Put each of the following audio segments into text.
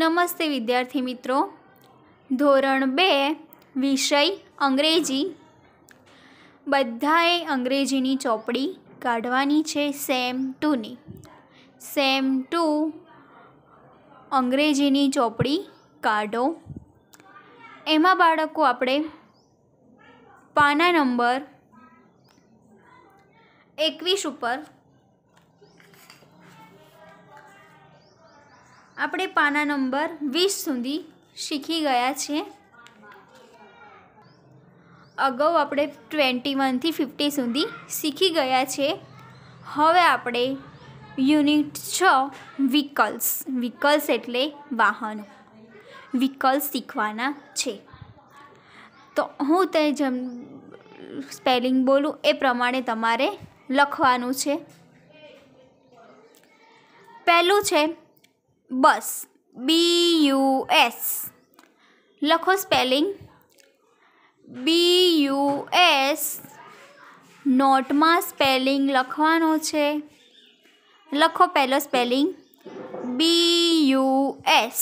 નમસ્તે વિદ્યાર્થી મિત્રો ધોરણ બે વિષય અંગ્રેજી બધાએ અંગ્રેજીની ચોપડી કાઢવાની છે સેમ ટુની સેમ ટુ અંગ્રેજીની ચોપડી કાઢો એમાં બાળકો આપણે પાના નંબર એકવીસ ઉપર આપણે પાના નંબર વીસ સુધી શીખી ગયા છે અગાઉ આપણે ટ્વેન્ટી વનથી ફિફ્ટી સુધી શીખી ગયા છે હવે આપણે યુનિટ છ વ્હીકલ્સ વ્હીકલ્સ એટલે વાહનો વ્હીકલ્સ શીખવાના છે તો હું તે જેમ સ્પેલિંગ બોલું એ પ્રમાણે તમારે લખવાનું છે પહેલું છે બસ બી યુ એસ લખો સ્પેલિંગ બી યુ એસ નોટમાં સ્પેલિંગ લખવાનો છે લખો પહેલો spelling B U S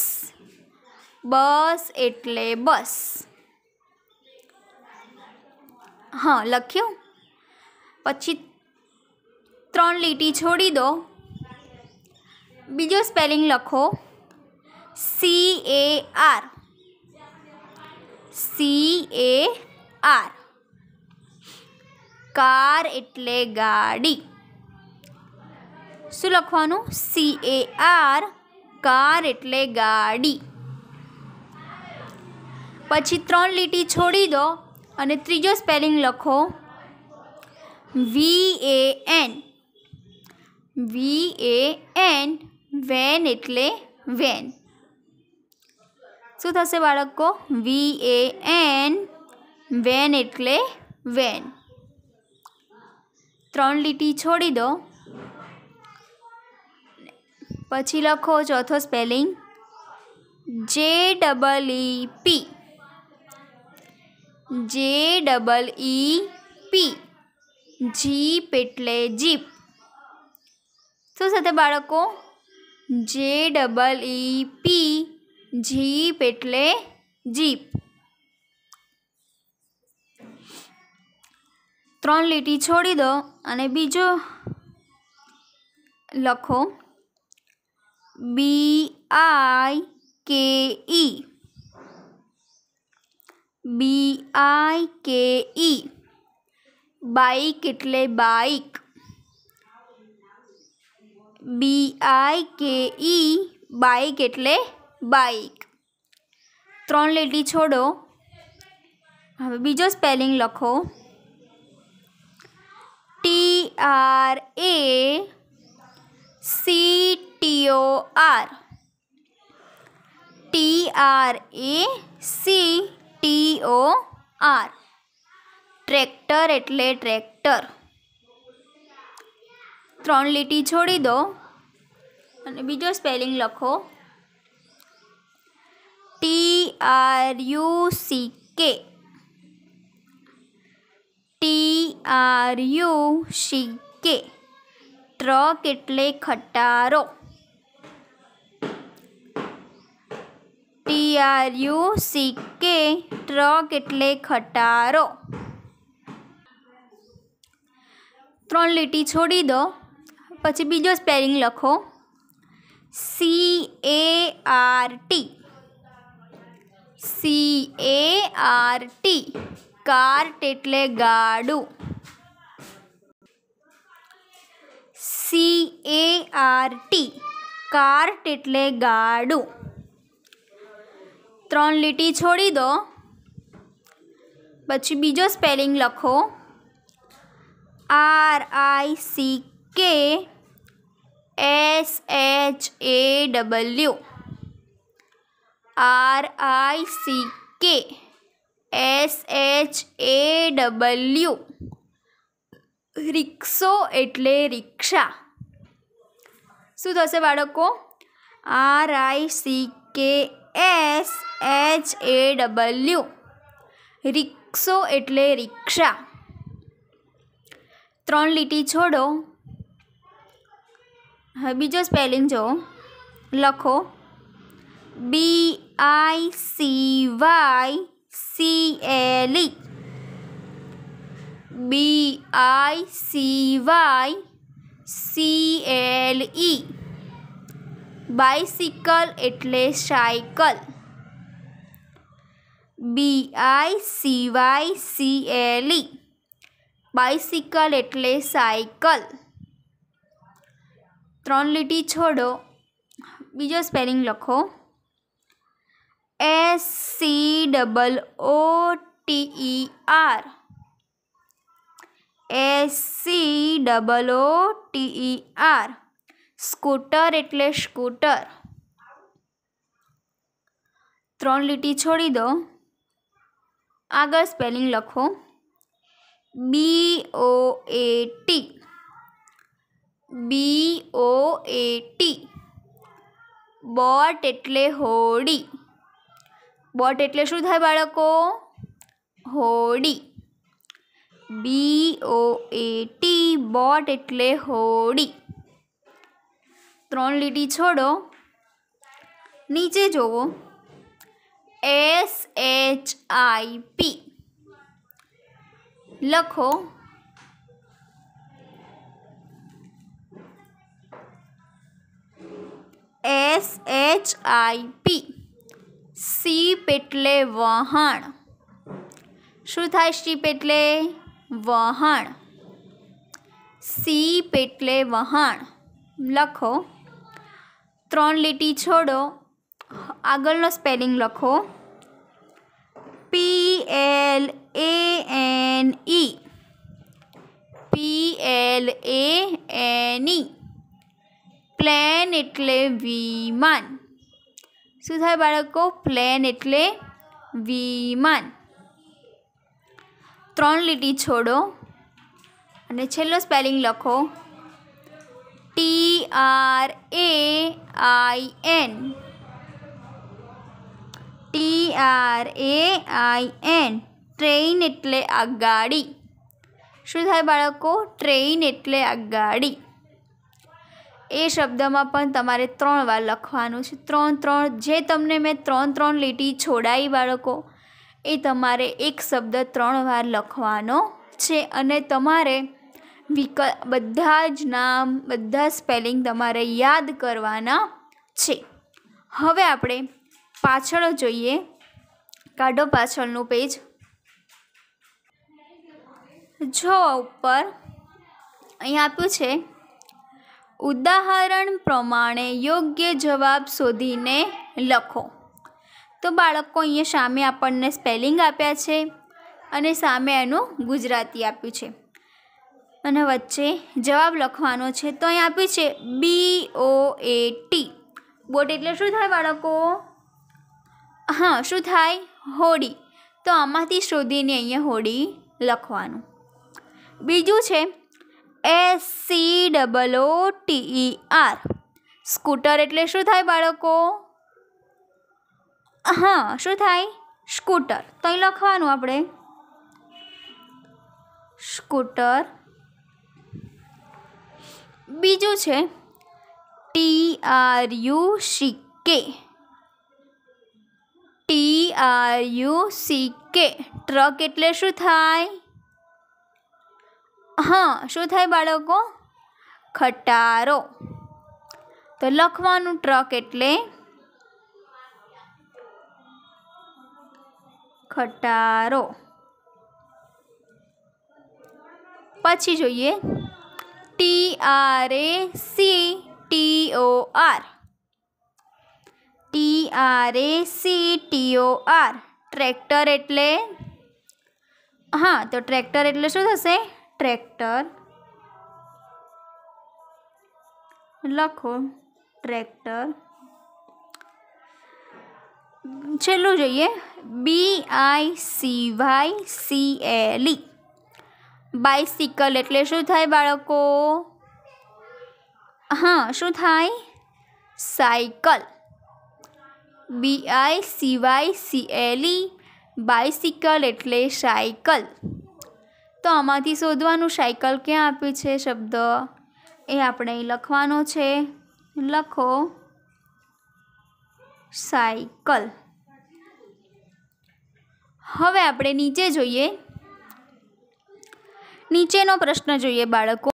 bus એટલે બસ હા લખ્યું પછી ત્રણ લીટી છોડી દો બીજો સ્પેલિંગ લખો C A R C A R car એટલે ગાડી શું લખવાનું સી એ આર કાર એટલે ગાડી પછી ત્રણ લીટી છોડી દો અને ત્રીજો સ્પેલિંગ લખો V A N V A N van એટલે વેન શું થશે બાળકો વી એ એન વેન એટલે વેન ત્રણ લીટી છોડી દો પછી લખો ચોથો સ્પેલિંગ જે double E P J double E P jeep એટલે જીપ શું થશે બાળકો J double E P jeep એટલે જીપ ત્રણ લીટી છોડી દો અને બીજો લખો બી આઈ કે ઈ બી આઈ કે ઈ બાઈક એટલે બાઈક બી આઈ કે ઈ બાઇક એટલે બાઇક ત્રણ લીટી છોડો હવે બીજો સ્પેલિંગ લખો T R A C T O R T R A C T O R tractor એટલે ટ્રેક્ટર ત્રણ લીટી છોડી દો અને બીજો સ્પેલિંગ લખો T R U C K T R U C K truck એટલે ખટારો T R U C K truck એટલે ખટારો ત્રણ લીટી છોડી દો पची बीजो स्पेलिंग लखो C A R T C A R T cart एट्ले गाड़ू सी ए आर टी कार्ट एट्ले गाड़ू त्र लीटी छोड़ी दो पची बीजो स्पेलिंग लखो आर आई सी के S H A W R I C K S H A W rickshaw એટલે રિક્ષા સુધરસે બાળકો R I C K S H A W રિક્ષો એટલે રિક્ષા 3 લીટી છોડો हाँ बीजो स्पेलिंग जो लखो B I C Y C L E B I C Y C L E bicycle एट्ले cycle B I C Y C L E bicycle एट्ले cycle ત્રણ લીટી છોડો બીજો સ્પેલિંગ લખો S C double O T R S C double O T R scooter એટલે scooter ત્રણ લીટી છોડી દો આગળ સ્પેલિંગ લખો B O A T B O A T boat એટલે હોડી બોટ એટલે શું થાય બાળકો હોડી બી ઓ એ ટી બોટ એટલે હોડી ત્રણ લીટી છોડો નીચે જોવો એસ એચ આઈ પી લખો એસ એચ આઈ પી સીપ એટલે વહાણ શું થાય શીપ એટલે વહાણ સીપ એટલે વહાણ લખો ત્રણ લીટી છોડો આગળનો સ્પેલિંગ લખો P L A N E P L A N E plane એટલે વિમાન શું થાય બાળકો પ્લેન એટલે વિમાન ત્રણ લીટી છોડો અને છેલ્લો સ્પેલિંગ લખો T R A I N T R A I N train એટલે આગાડી ગાડી શું થાય બાળકો ટ્રેઇન એટલે આગાડી એ શબ્દમાં પણ તમારે ત્રણ વાર લખવાનું છે ત્રણ ત્રણ જે તમને મેં ત્રણ ત્રણ લીટી છોડાવી બાળકો એ તમારે એક શબ્દ ત્રણ વાર લખવાનો છે અને તમારે વિક બધા જ નામ બધા સ્પેલિંગ તમારે યાદ કરવાના છે હવે આપણે પાછળ જોઈએ કાઢો પાછળનું પેજ જો ઉપર અહીં આપ્યું છે ઉદાહરણ પ્રમાણે યોગ્ય જવાબ શોધીને લખો તો બાળકો અહીંયા સામે આપણને સ્પેલિંગ આપ્યા છે અને સામે એનું ગુજરાતી આપ્યું છે અને વચ્ચે જવાબ લખવાનો છે તો અહીં આપ્યું છે બી ઓ એ ટી બોટ એટલે શું થાય બાળકો હા શું થાય હોડી તો આમાંથી શોધીને અહીંયા હોડી લખવાનું બીજું છે S C double O T E R scooter એટલે શું થાય બાળકો હા શું થાય સ્કૂટર તો અહીં લખવાનું આપણે સ્કૂટર બીજું છે T R U C K T R U C K truck એટલે શું થાય હા શું થાય બાળકો ખટારો તો લખવાનું ટ્રક એટલે ખટારો પછી જોઈએ T R A C T O R T R A C T O R tractor એટલે હા તો ટ્રેક્ટર એટલે શું થશે ट्रैक्टर लखो ट्रेक्टर छलू जइए B I C Y C e। L E bicycle एट बाड़को हाँ शू थायकल B I C Y C L E bicycle एट्ले साइकल તો આમાંથી શોધવાનું સાયકલ ક્યાં આપ્યું છે શબ્દ એ આપણે લખવાનો છે લખો સાયકલ હવે આપણે નીચે જોઈએ નીચેનો પ્રશ્ન જોઈએ બાળકો